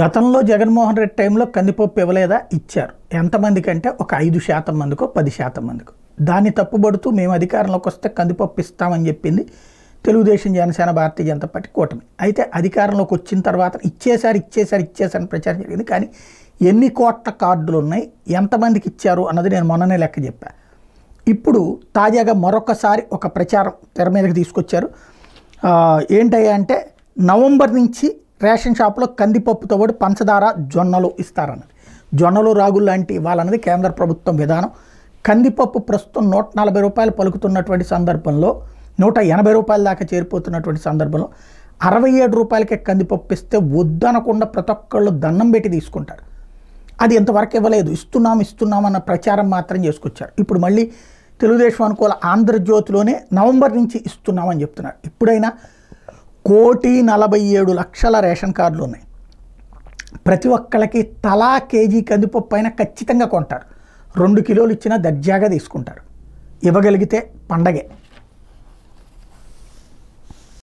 గతంలో జగన్మోహన్ రెడ్డి టైంలో కందిపప్పు ఇవ్వలేదా ఇచ్చారు ఎంతమందికి అంటే ఒక ఐదు శాతం మందికో పది శాతం మందికో దాన్ని తప్పుబడుతూ మేము అధికారంలోకి వస్తే కందిపప్పు ఇస్తామని చెప్పింది తెలుగుదేశం జనసేన భారతీయ జనతా పార్టీ కూటమి అయితే అధికారంలోకి వచ్చిన తర్వాత ఇచ్చేసారు ఇచ్చేసారు ఇచ్చేసారని ప్రచారం జరిగింది కానీ ఎన్ని కోట్ల కార్డులు ఉన్నాయి ఎంతమందికి ఇచ్చారు అన్నది నేను మొన్ననే లెక్క చెప్పా ఇప్పుడు తాజాగా మరొకసారి ఒక ప్రచారం తెర మీదకి తీసుకొచ్చారు ఏంటయ్యా అంటే నవంబర్ నుంచి రేషన్ షాప్లో కందిపప్పుతో పాటు పంచదార జొన్నలు ఇస్తారన్నది జొన్నలు రాగులు లాంటి వాళ్ళన్నది కేంద్ర ప్రభుత్వం విధానం కందిపప్పు ప్రస్తుతం నూట నలభై రూపాయలు పలుకుతున్నటువంటి సందర్భంలో నూట ఎనభై రూపాయల దాకా చేరిపోతున్నటువంటి సందర్భంలో అరవై ఏడు రూపాయలకే కందిపప్పు ఇస్తే వద్దనకుండా ప్రతి ఒక్కళ్ళు దండం పెట్టి తీసుకుంటారు అది ఇంతవరకు ఇవ్వలేదు ఇస్తున్నాం ఇస్తున్నాం అన్న ప్రచారం మాత్రం చేసుకొచ్చారు ఇప్పుడు మళ్ళీ తెలుగుదేశం అనుకూల ఆంధ్రజ్యోతిలోనే నవంబర్ నుంచి ఇస్తున్నామని చెప్తున్నారు ఇప్పుడైనా కోటి నలభై ఏడు లక్షల రేషన్ కార్డులు ఉన్నాయి ప్రతి ఒక్కళ్ళకి తలా కేజీ కందిపప్పు అయినా ఖచ్చితంగా కొంటారు రెండు కిలోలు ఇచ్చినా దర్జాగా తీసుకుంటారు ఇవ్వగలిగితే పండగే